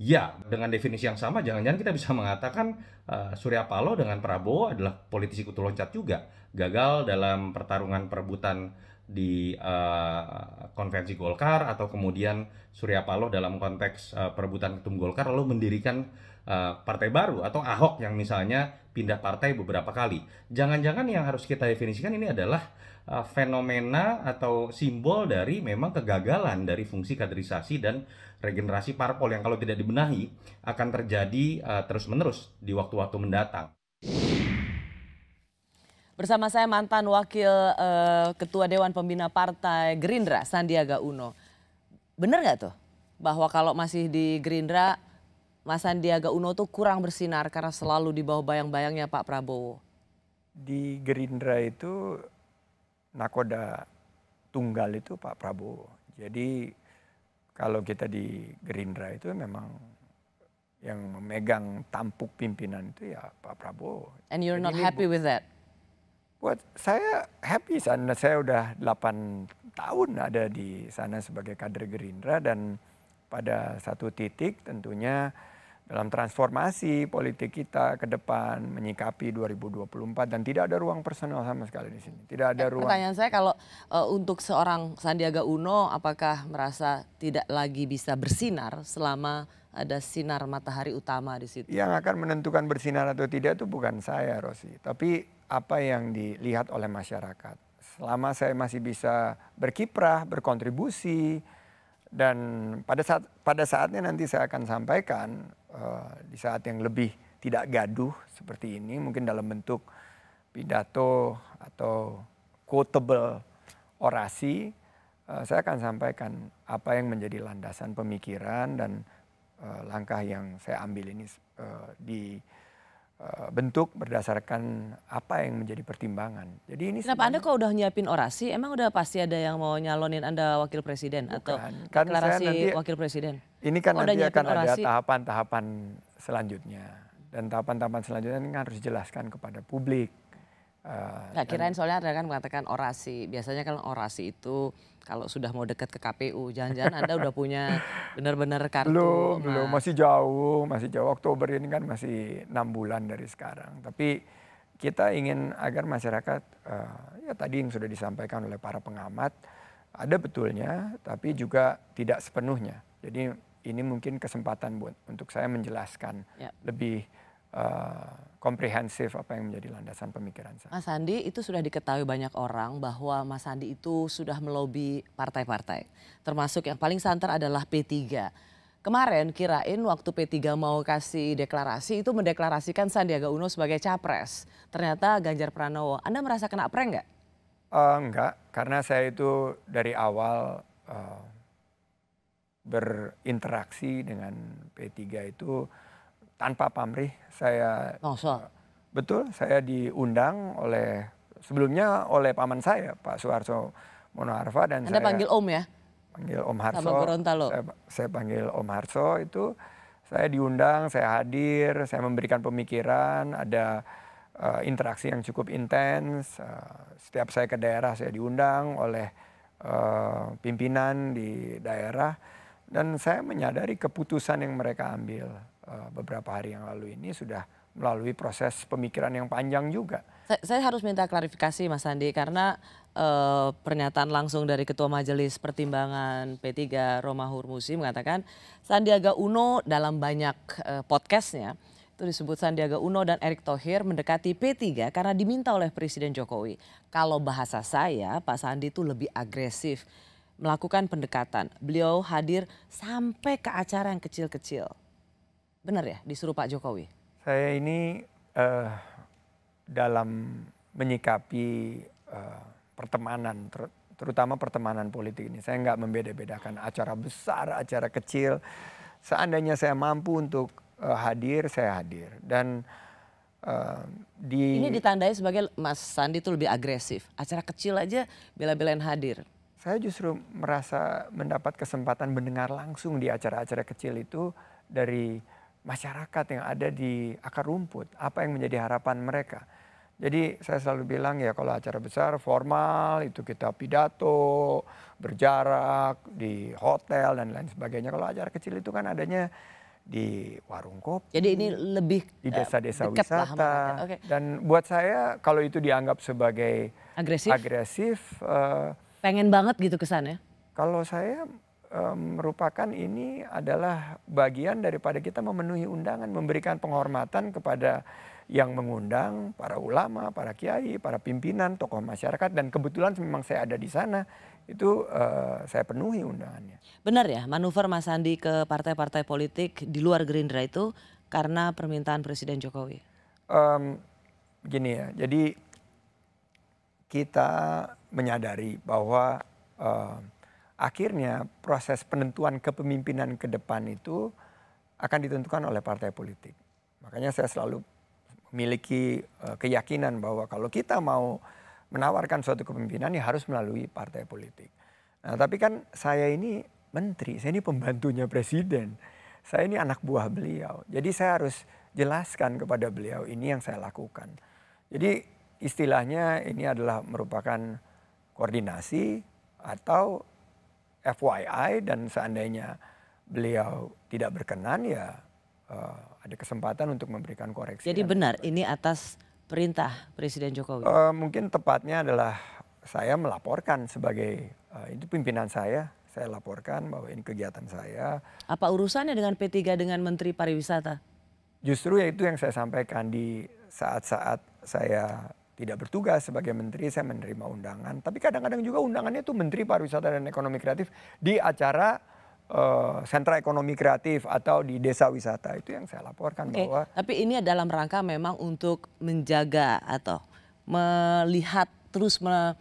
[SPEAKER 5] Ya, dengan definisi yang sama, jangan-jangan kita bisa mengatakan uh, Surya Paloh dengan Prabowo adalah politisi kutu loncat juga. Gagal dalam pertarungan perebutan di uh, konvensi Golkar atau kemudian Surya Paloh dalam konteks uh, perebutan ketum Golkar lalu mendirikan Eh, partai baru atau Ahok yang misalnya pindah partai beberapa kali. Jangan-jangan yang harus kita definisikan ini adalah uh, fenomena atau simbol dari memang kegagalan dari fungsi kaderisasi dan regenerasi parpol yang kalau tidak dibenahi akan terjadi uh, terus-menerus di waktu-waktu mendatang.
[SPEAKER 1] Bersama saya mantan wakil uh, ketua Dewan Pembina Partai Gerindra Sandiaga Uno. Benar nggak tuh bahwa kalau masih di Gerindra Mas Sandiaga Uno tuh kurang bersinar karena selalu di bawah bayang-bayangnya Pak
[SPEAKER 4] Prabowo? Di Gerindra itu nakoda tunggal itu Pak Prabowo. Jadi kalau kita di Gerindra itu memang yang memegang tampuk pimpinan itu ya Pak Prabowo.
[SPEAKER 1] And you're Jadi not happy with that?
[SPEAKER 4] Buat saya happy sana saya udah 8 tahun ada di sana sebagai kader Gerindra dan pada satu titik tentunya dalam transformasi politik kita ke depan menyikapi 2024 dan tidak ada ruang personal sama sekali di sini. Tidak ada eh, ruang. Pertanyaan
[SPEAKER 1] saya kalau e, untuk seorang Sandiaga Uno apakah merasa tidak lagi bisa bersinar selama ada sinar matahari utama di situ?
[SPEAKER 4] Yang akan menentukan bersinar atau tidak itu bukan saya Rosi, tapi apa yang dilihat oleh masyarakat. Selama saya masih bisa berkiprah, berkontribusi, dan pada saat pada saatnya nanti saya akan sampaikan uh, di saat yang lebih tidak gaduh seperti ini mungkin dalam bentuk pidato atau quotable orasi uh, saya akan sampaikan apa yang menjadi landasan pemikiran dan uh, langkah yang saya ambil ini uh, di Eh, bentuk berdasarkan apa yang menjadi pertimbangan.
[SPEAKER 1] Jadi ini Kenapa Anda kok udah nyiapin orasi? Emang udah pasti ada yang mau nyalonin Anda wakil presiden Bukan. atau kan deklarasi nanti, wakil presiden?
[SPEAKER 4] Ini kan oh, nanti akan orasi. ada tahapan-tahapan selanjutnya. Dan tahapan-tahapan selanjutnya ini harus dijelaskan kepada publik. Uh, eh, kira kirain
[SPEAKER 1] soalnya ada kan mengatakan orasi. Biasanya kan orasi itu kalau sudah mau dekat ke KPU, jangan-jangan Anda udah punya benar-benar kartu. Belum, nah. belum. Masih
[SPEAKER 4] jauh, masih jauh. Oktober ini kan masih enam bulan dari sekarang. Tapi kita ingin agar masyarakat, uh, ya tadi yang sudah disampaikan oleh para pengamat, ada betulnya, tapi juga tidak sepenuhnya. Jadi ini mungkin kesempatan buat untuk saya menjelaskan ya. lebih uh, komprehensif apa yang menjadi landasan pemikiran saya.
[SPEAKER 1] Mas Sandi itu sudah diketahui banyak orang bahwa Mas Sandi itu sudah melobi partai-partai. Termasuk yang paling santer adalah P3. Kemarin kirain waktu P3 mau kasih deklarasi itu mendeklarasikan Sandiaga Uno sebagai capres. Ternyata Ganjar Pranowo. Anda merasa kena prank nggak?
[SPEAKER 4] Uh, eh, enggak, karena saya itu dari awal uh, berinteraksi dengan P3 itu tanpa pamrih saya eh, Betul, saya diundang oleh sebelumnya oleh paman saya Pak Suharto Monoarfa dan Anda saya panggil Om ya? Panggil Om Harso. Saya, saya panggil Om Harso itu saya diundang, saya hadir, saya memberikan pemikiran, ada uh, interaksi yang cukup intens. Uh, setiap saya ke daerah saya diundang oleh uh, pimpinan di daerah dan saya menyadari keputusan yang mereka ambil Eh, beberapa hari yang lalu ini sudah melalui proses pemikiran yang panjang juga.
[SPEAKER 1] Saya, saya harus minta klarifikasi Mas Andi karena e, pernyataan langsung dari Ketua Majelis Pertimbangan P3 Roma Hurmusi mengatakan Sandiaga Uno dalam banyak e, podcastnya itu disebut Sandiaga Uno dan Erick Thohir mendekati P3 karena diminta oleh Presiden Jokowi. Kalau bahasa saya, Pak Sandi itu lebih agresif melakukan pendekatan. Beliau hadir sampai ke acara yang kecil-kecil Benar ya disuruh Pak Jokowi?
[SPEAKER 4] Saya ini uh, dalam menyikapi uh, pertemanan, ter terutama pertemanan politik ini. Saya nggak membeda-bedakan acara besar, acara kecil. Seandainya saya mampu untuk uh, hadir, saya hadir. Dan uh, di ini
[SPEAKER 1] ditandai sebagai Mas Sandi itu lebih agresif. Acara kecil aja bela-belain hadir.
[SPEAKER 4] Saya justru merasa mendapat kesempatan mendengar langsung di acara-acara kecil itu dari masyarakat yang ada di akar rumput, apa yang menjadi harapan mereka. Jadi saya selalu bilang ya kalau acara besar formal itu kita pidato, berjarak di hotel dan lain sebagainya. Kalau acara kecil itu kan adanya di warung kopi. Jadi ini lebih di eh, desa-desa wisata. Lah, okay. Dan buat saya kalau itu dianggap sebagai agresif, agresif uh, pengen
[SPEAKER 1] banget gitu kesannya.
[SPEAKER 4] Kalau saya merupakan ini adalah bagian daripada kita memenuhi undangan, memberikan penghormatan kepada yang mengundang, para ulama, para kiai, para pimpinan, tokoh masyarakat dan kebetulan memang saya ada di sana itu uh, saya penuhi undangannya.
[SPEAKER 1] Benar ya, manuver Mas Andi ke partai-partai politik di luar Gerindra itu
[SPEAKER 4] karena permintaan Presiden Jokowi. Um, gini ya, jadi kita menyadari bahwa uh, akhirnya proses penentuan kepemimpinan ke depan itu akan ditentukan oleh partai politik. Makanya saya selalu memiliki eh, keyakinan bahwa kalau kita mau menawarkan suatu kepemimpinan ini ya harus melalui partai politik. Nah, tapi kan saya ini menteri, saya ini pembantunya presiden. Saya ini anak buah beliau. Jadi saya harus jelaskan kepada beliau ini yang saya lakukan. Jadi istilahnya ini adalah merupakan koordinasi atau FYI dan seandainya beliau tidak berkenan ya uh, ada kesempatan untuk memberikan koreksi. Jadi benar itu. ini atas perintah Presiden Jokowi. Uh, mungkin tepatnya adalah saya melaporkan sebagai uh, itu pimpinan saya, saya laporkan bahwa ini kegiatan saya. Apa urusannya dengan P3 dengan Menteri Pariwisata? Justru ya itu yang saya sampaikan di saat-saat saya tidak bertugas sebagai menteri saya menerima undangan tapi kadang-kadang juga undangannya itu menteri pariwisata dan ekonomi kreatif di acara eh, sentra ekonomi kreatif atau di desa wisata itu yang saya laporkan
[SPEAKER 1] okay. bahwa tapi ini dalam rangka memang untuk menjaga atau melihat terus me,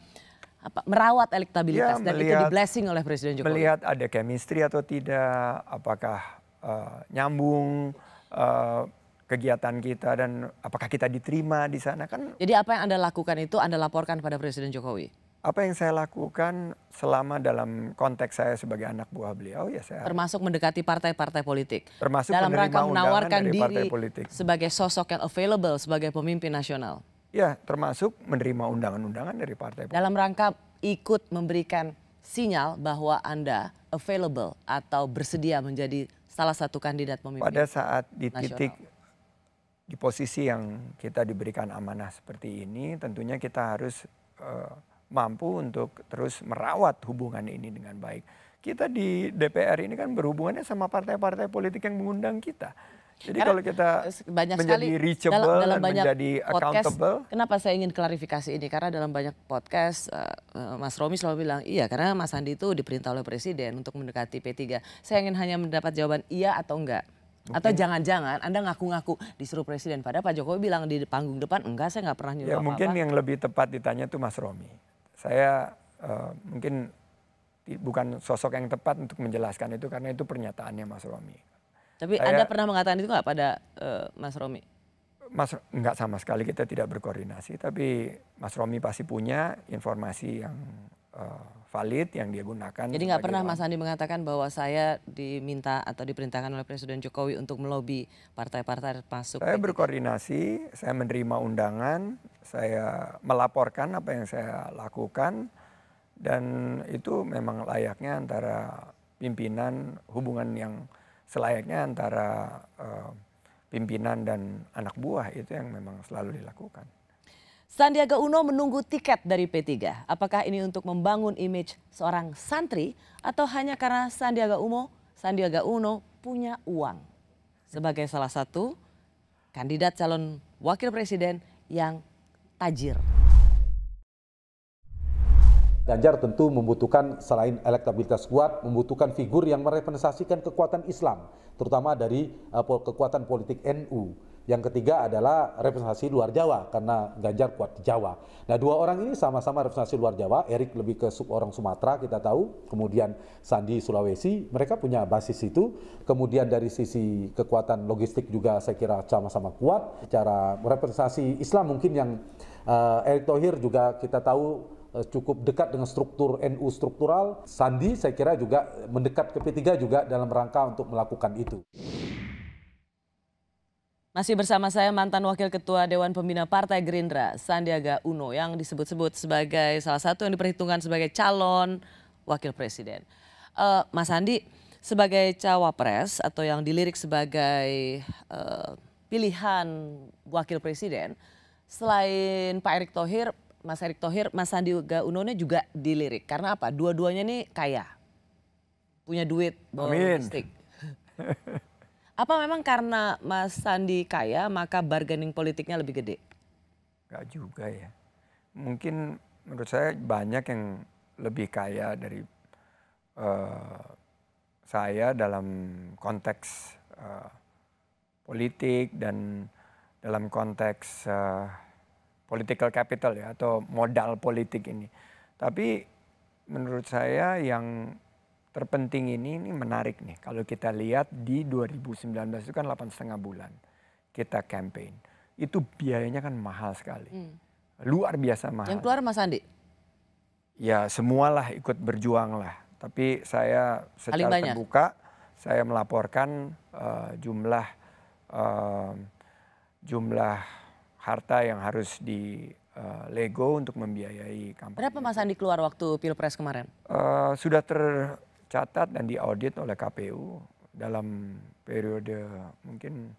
[SPEAKER 1] apa, merawat elektabilitas ya, dan melihat, itu di blessing oleh Presiden Jokowi melihat
[SPEAKER 4] ada chemistry atau tidak apakah uh, nyambung uh, kegiatan kita dan apakah kita diterima di sana kan. Jadi apa yang Anda lakukan itu Anda laporkan pada Presiden Jokowi? Apa yang saya lakukan
[SPEAKER 1] selama dalam konteks saya sebagai anak buah beliau ya saya termasuk mendekati partai-partai politik.
[SPEAKER 4] Termasuk dalam rangka menawarkan diri politik.
[SPEAKER 1] sebagai sosok yang available sebagai pemimpin nasional.
[SPEAKER 4] Ya, termasuk menerima undangan-undangan dari partai politik.
[SPEAKER 1] Dalam rangka ikut memberikan sinyal bahwa Anda available atau bersedia menjadi salah satu kandidat pemimpin. Pada
[SPEAKER 4] saat di nasional di posisi yang kita diberikan amanah seperti ini, tentunya kita harus uh, mampu untuk terus merawat hubungan ini dengan baik. Kita di DPR ini kan berhubungannya sama partai-partai politik yang mengundang kita. Jadi Karena kalau kita banyak menjadi sekali reachable dalam, dalam dan banyak menjadi podcast, accountable.
[SPEAKER 1] Kenapa saya ingin klarifikasi ini? Karena dalam banyak podcast eh, eh, Mas Romi selalu bilang iya karena Mas Andi itu diperintah oleh Presiden untuk mendekati P3. Saya ingin hanya mendapat jawaban iya atau enggak. Okay. Atau jangan-jangan Anda ngaku-ngaku disuruh presiden. Padahal Pak Jokowi bilang di panggung depan, enggak
[SPEAKER 4] saya enggak pernah ya, nyuruh ya, apa Mungkin yang lebih tepat ditanya itu Mas Romi. Saya uh, mungkin bukan sosok yang tepat untuk menjelaskan itu karena itu pernyataannya Mas Romi.
[SPEAKER 1] Tapi saya, Anda pernah mengatakan itu enggak pada uh, Mas Romi?
[SPEAKER 4] Mas nggak sama sekali kita tidak berkoordinasi, tapi Mas Romi pasti punya informasi yang uh, valid yang dia gunakan. Jadi nggak pernah Mas
[SPEAKER 1] Andi mengatakan bahwa saya diminta atau diperintahkan oleh Presiden Jokowi untuk melobi partai-partai masuk. Saya
[SPEAKER 4] berkoordinasi, saya menerima undangan, saya melaporkan apa yang saya lakukan dan itu memang layaknya antara pimpinan hubungan yang selayaknya antara uh, pimpinan dan anak buah itu yang memang selalu dilakukan.
[SPEAKER 1] Sandiaga Uno menunggu tiket dari P3. Apakah ini untuk membangun image seorang santri atau hanya karena Sandiaga Uno, Sandiaga Uno punya uang sebagai salah satu kandidat calon wakil presiden yang tajir.
[SPEAKER 5] Ganjar tentu membutuhkan selain elektabilitas kuat, membutuhkan figur yang merepresentasikan kekuatan Islam, terutama dari uh, kekuatan politik NU. Yang ketiga adalah representasi luar Jawa karena Ganjar kuat di Jawa. Nah dua orang ini sama-sama representasi luar Jawa. Erik lebih ke orang Sumatera kita tahu. Kemudian Sandi Sulawesi. Mereka punya basis itu. Kemudian dari sisi kekuatan logistik juga saya kira sama-sama kuat. Cara representasi Islam mungkin yang uh, Erick Thohir juga kita tahu eh, cukup dekat dengan struktur NU struktural. Sandi saya kira juga mendekat ke P3 juga dalam rangka untuk melakukan itu.
[SPEAKER 1] Masih bersama saya mantan Wakil Ketua Dewan Pembina Partai Gerindra, Sandiaga Uno, yang disebut-sebut sebagai salah satu yang diperhitungkan sebagai calon Wakil Presiden. Uh, Mas Sandi, sebagai cawapres atau yang dilirik sebagai uh, pilihan Wakil Presiden, selain Pak Erick Thohir, Mas Erick Thohir, Mas Sandiaga Uno nya juga dilirik. Karena apa? Dua-duanya ini kaya, punya duit, bawa Amin. Apa memang karena Mas Sandi kaya maka bargaining politiknya lebih gede?
[SPEAKER 4] Enggak juga ya. Mungkin menurut saya banyak yang lebih kaya dari uh, saya dalam konteks uh, politik dan dalam konteks uh, political capital ya atau modal politik ini. Tapi menurut saya yang terpenting ini, ini menarik nih. Kalau kita lihat di 2019 itu kan setengah bulan kita campaign. Itu biayanya kan mahal sekali. Hmm. Luar biasa mahal. Yang keluar Mas Andi? Ya semualah ikut berjuang lah. Tapi saya secara terbuka saya melaporkan uh, jumlah uh, jumlah harta yang harus di uh, Lego untuk membiayai kampanye.
[SPEAKER 1] Berapa Mas Andi keluar waktu pilpres kemarin?
[SPEAKER 4] Uh, sudah ter dicatat dan diaudit oleh KPU dalam periode mungkin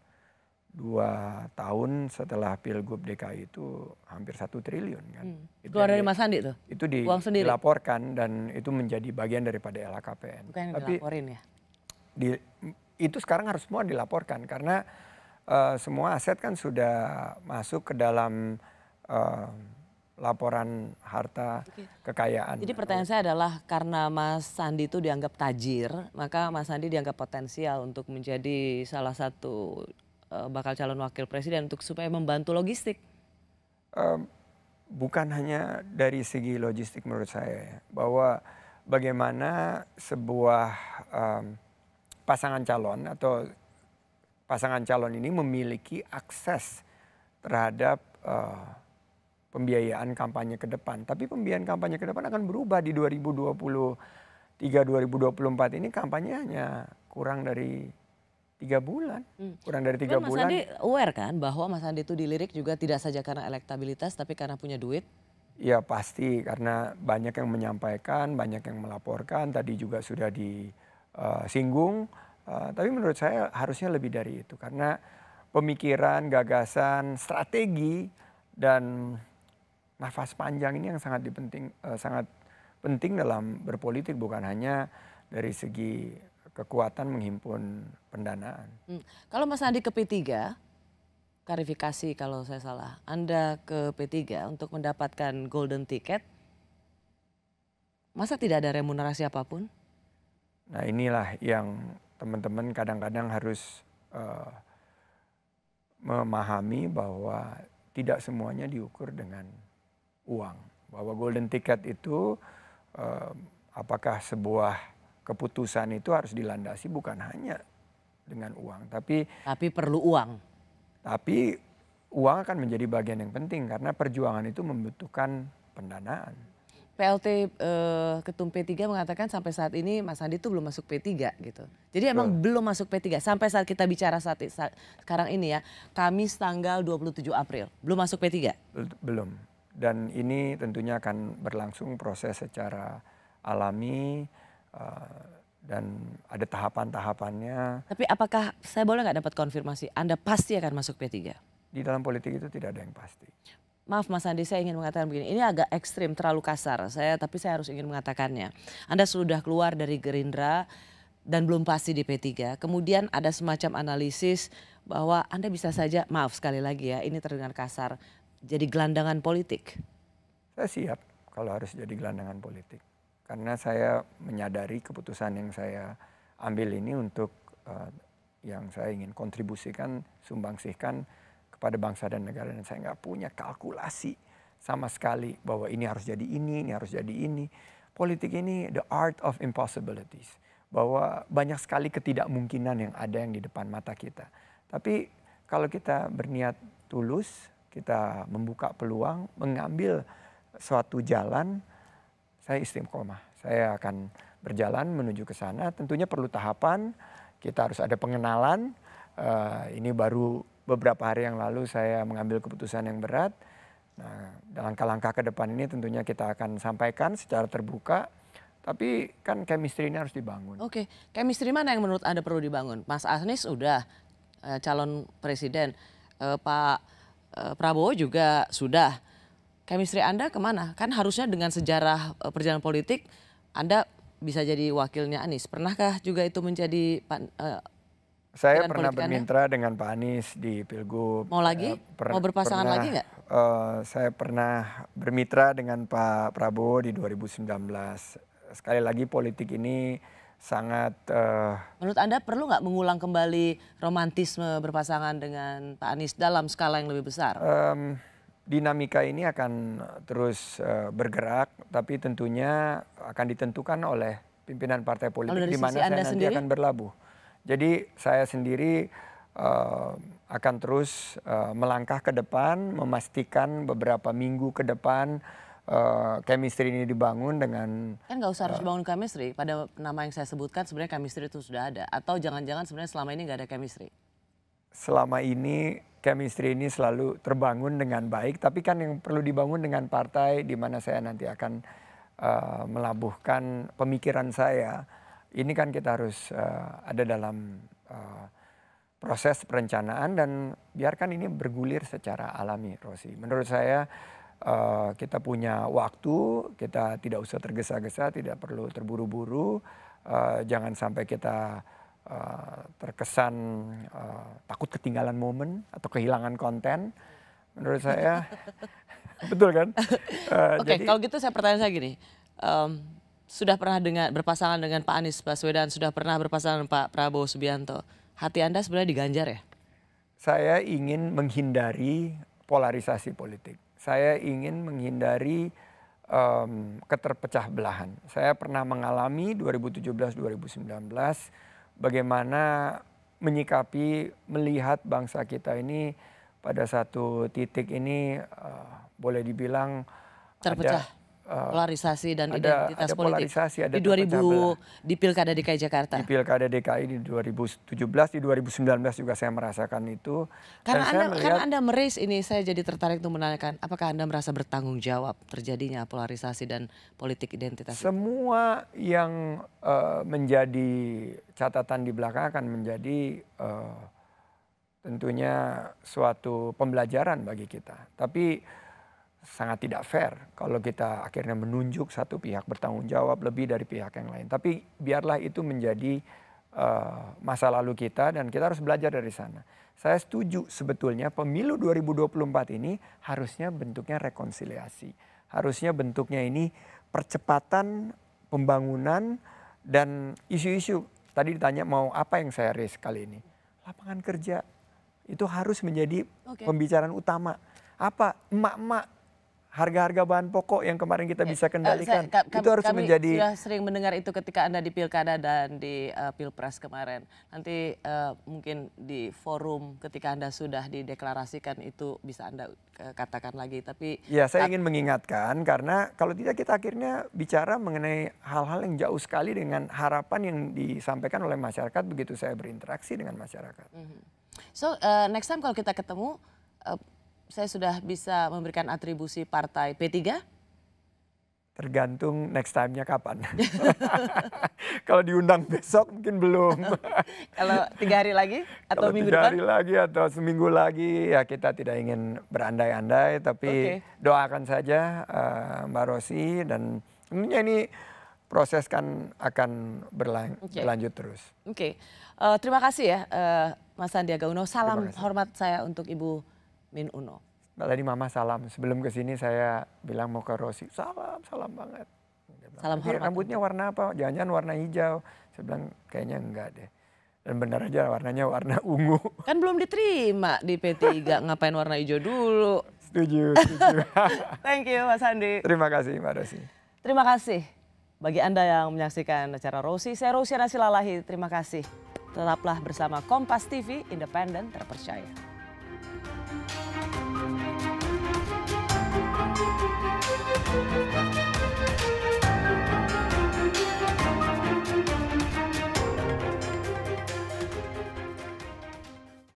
[SPEAKER 4] dua tahun setelah pilgub DKI itu hampir satu triliun
[SPEAKER 1] kan. Hmm. Itu Keluar dari Mas Sandi tuh? Itu di, Uang
[SPEAKER 4] dilaporkan dan itu menjadi bagian daripada LHKPN. yang Tapi, dilaporin ya? Di, itu sekarang harus semua dilaporkan karena uh, semua aset kan sudah masuk ke dalam uh, laporan harta kekayaan. Jadi pertanyaan saya adalah
[SPEAKER 1] karena Mas Sandi itu dianggap tajir, maka Mas Sandi dianggap potensial untuk menjadi salah satu eh, bakal calon wakil presiden untuk supaya membantu logistik.
[SPEAKER 4] Um, bukan hanya dari segi logistik menurut saya ya, bahwa bagaimana sebuah um, pasangan calon atau pasangan calon ini memiliki akses terhadap uh, pembiayaan kampanye ke depan. Tapi pembiayaan kampanye ke depan akan berubah di 2023 2024 ini kampanye hanya kurang dari tiga bulan, hmm. kurang dari tiga bulan. Mas Andi
[SPEAKER 1] aware kan bahwa Mas Andi itu dilirik juga tidak saja karena elektabilitas tapi karena punya duit?
[SPEAKER 4] Ya pasti karena banyak yang menyampaikan, banyak yang melaporkan. Tadi juga sudah disinggung. Eh, uh, eh, tapi menurut saya harusnya lebih dari itu karena pemikiran, gagasan, strategi dan nafas panjang ini yang sangat dipenting uh, sangat penting dalam berpolitik bukan hanya dari segi kekuatan menghimpun pendanaan.
[SPEAKER 1] Hmm. Kalau Mas Andi ke P3, klarifikasi kalau saya salah, Anda ke P3 untuk mendapatkan golden ticket, masa tidak ada remunerasi apapun?
[SPEAKER 4] Nah inilah yang teman-teman kadang-kadang harus uh, memahami bahwa tidak semuanya diukur dengan uang. Bahwa golden ticket itu eh, apakah sebuah keputusan itu harus dilandasi bukan hanya dengan uang, tapi tapi perlu uang. Tapi uang akan menjadi bagian yang penting karena perjuangan itu membutuhkan pendanaan.
[SPEAKER 1] PLT eh, Ketum P3 mengatakan sampai saat ini Mas Andi itu belum masuk P3 gitu. Jadi emang Betul. belum masuk P3 sampai saat kita bicara saat, saat sekarang ini ya. Kamis tanggal 27 April belum masuk P3.
[SPEAKER 4] Belum dan ini tentunya akan berlangsung proses secara alami uh, dan ada tahapan-tahapannya.
[SPEAKER 1] Tapi apakah saya boleh nggak dapat konfirmasi Anda pasti akan masuk P3?
[SPEAKER 4] Di dalam politik itu tidak ada yang pasti.
[SPEAKER 1] Maaf Mas Andi, saya ingin mengatakan begini, ini agak ekstrim, terlalu kasar. Saya tapi saya harus ingin mengatakannya. Anda sudah keluar dari Gerindra dan belum pasti di P3. Kemudian ada semacam analisis bahwa Anda bisa saja, maaf sekali lagi ya, ini terdengar kasar, jadi
[SPEAKER 4] gelandangan politik? Saya siap kalau harus jadi gelandangan politik. Karena saya menyadari keputusan yang saya ambil ini untuk uh, yang saya ingin kontribusikan, sumbangsihkan kepada bangsa dan negara. Dan saya nggak punya kalkulasi sama sekali bahwa ini harus jadi ini, ini harus jadi ini. Politik ini the art of impossibilities. Bahwa banyak sekali ketidakmungkinan yang ada yang di depan mata kita. Tapi kalau kita berniat tulus, kita membuka peluang, mengambil suatu jalan, saya istiqomah. Saya akan berjalan menuju ke sana. Tentunya perlu tahapan, kita harus ada pengenalan. Uh, ini baru beberapa hari yang lalu saya mengambil keputusan yang berat. Nah, dalam langkah-langkah ke depan ini tentunya kita akan sampaikan secara terbuka. Tapi kan chemistry ini harus dibangun. Oke, okay. chemistry mana yang menurut Anda perlu dibangun? Mas Anies
[SPEAKER 1] udah eh, calon presiden, Uh, Pak Eh, Prabowo juga sudah. Chemistry Anda kemana? Kan harusnya dengan sejarah eh, perjalanan politik Anda bisa jadi wakilnya Anies. Pernahkah juga itu menjadi pan, uh,
[SPEAKER 4] saya pernah bermitra dengan Pak Anies di Pilgub. Mau lagi? per, Mau berpasangan pernah, lagi nggak? Uh, saya pernah bermitra dengan Pak Prabowo di 2019. Sekali lagi politik ini sangat. Uh,
[SPEAKER 1] Menurut Anda perlu nggak mengulang kembali
[SPEAKER 4] romantisme berpasangan dengan Pak Anies dalam skala yang lebih besar? Um, dinamika ini akan terus uh, bergerak, tapi tentunya akan ditentukan oleh pimpinan partai politik di mana saya nanti sendiri? akan berlabuh. Jadi saya sendiri uh, akan terus uh, melangkah ke depan, memastikan beberapa minggu ke depan uh, chemistry ini dibangun dengan
[SPEAKER 1] kan nggak usah harus uh, dibangun chemistry pada nama yang saya sebutkan sebenarnya chemistry itu sudah ada atau jangan-jangan sebenarnya selama ini nggak ada chemistry
[SPEAKER 4] selama ini chemistry ini selalu terbangun dengan baik tapi kan yang perlu dibangun dengan partai di mana saya nanti akan uh, melabuhkan pemikiran saya ini kan kita harus uh, ada dalam uh, proses perencanaan dan biarkan ini bergulir secara alami Rosi menurut saya uh, kita punya waktu, kita tidak usah tergesa-gesa, tidak perlu terburu-buru, uh, jangan sampai kita uh, terkesan uh, takut ketinggalan momen atau kehilangan konten. Menurut saya, betul kan? Uh, Oke, okay, kalau
[SPEAKER 1] gitu saya pertanyaan saya gini. Um, sudah pernah dengan berpasangan dengan Pak Anies Baswedan, sudah pernah berpasangan dengan Pak Prabowo Subianto. Hati Anda
[SPEAKER 4] sebenarnya diganjar ya? Saya ingin menghindari polarisasi politik saya ingin menghindari um, keterpecah belahan. Saya pernah mengalami 2017-2019 bagaimana menyikapi melihat bangsa kita ini pada satu titik ini uh, boleh dibilang terpecah. Eh, polarisasi dan ada, identitas ada politik polarisasi, ada di 2000 belah. di Pilkada DKI Jakarta. Di Pilkada DKI di 2017 di 2019 juga saya merasakan itu. Karena dan Anda melihat, karena
[SPEAKER 1] Anda meres ini saya jadi tertarik untuk menanyakan apakah Anda merasa bertanggung jawab terjadinya polarisasi dan politik identitas? Semua
[SPEAKER 4] itu? yang uh, menjadi catatan di belakang akan menjadi uh, tentunya suatu pembelajaran bagi kita. Tapi sangat tidak fair kalau kita akhirnya menunjuk satu pihak bertanggung jawab lebih dari pihak yang lain. Tapi biarlah itu menjadi uh, masa lalu kita dan kita harus belajar dari sana. Saya setuju sebetulnya pemilu 2024 ini harusnya bentuknya rekonsiliasi. Harusnya bentuknya ini percepatan pembangunan dan isu-isu. Tadi ditanya mau apa yang saya risk kali ini. Lapangan kerja itu harus menjadi okay. pembicaraan utama. Apa emak-emak harga-harga bahan pokok yang kemarin kita eh, bisa eh, kendalikan saya, itu harus kami menjadi sudah
[SPEAKER 1] sering mendengar itu ketika anda di pilkada dan di uh, pilpres kemarin nanti uh, mungkin di forum ketika anda sudah dideklarasikan itu bisa anda katakan lagi tapi ya saya
[SPEAKER 4] ingin mengingatkan karena kalau tidak kita akhirnya bicara mengenai hal-hal yang jauh sekali dengan harapan yang disampaikan oleh masyarakat begitu saya berinteraksi dengan masyarakat.
[SPEAKER 1] Mm-hmm. So uh, next time kalau kita ketemu saya sudah bisa memberikan atribusi partai P3?
[SPEAKER 4] Tergantung next time-nya kapan. Kalau diundang besok mungkin belum.
[SPEAKER 1] Kalau tiga hari lagi
[SPEAKER 4] atau Kalau minggu tiga hari lagi atau seminggu lagi ya kita tidak ingin berandai-andai. Tapi okay. doakan saja uh, Mbak Rosi dan tentunya ini proses kan akan berlan okay. berlanjut terus.
[SPEAKER 1] Oke, okay. uh, eh, terima kasih ya uh, Mas Sandiaga Uno. Salam hormat saya untuk Ibu min uno.
[SPEAKER 4] Mbak Tadi mama salam, sebelum kesini saya bilang mau ke Rosi, salam, salam banget. salam hormat. Rambutnya warna apa? Jangan-jangan warna hijau. Saya bilang kayaknya enggak deh. Dan benar aja warnanya warna ungu.
[SPEAKER 1] Kan belum diterima di P3, ngapain warna hijau dulu. Setuju, setuju. Thank you Mas Andi. Terima kasih Mbak Rosi. Terima kasih. Bagi Anda yang menyaksikan acara Rosi, saya Rosi Nasilalahi. Terima kasih. Tetaplah bersama Kompas TV, independen, terpercaya. Thank you.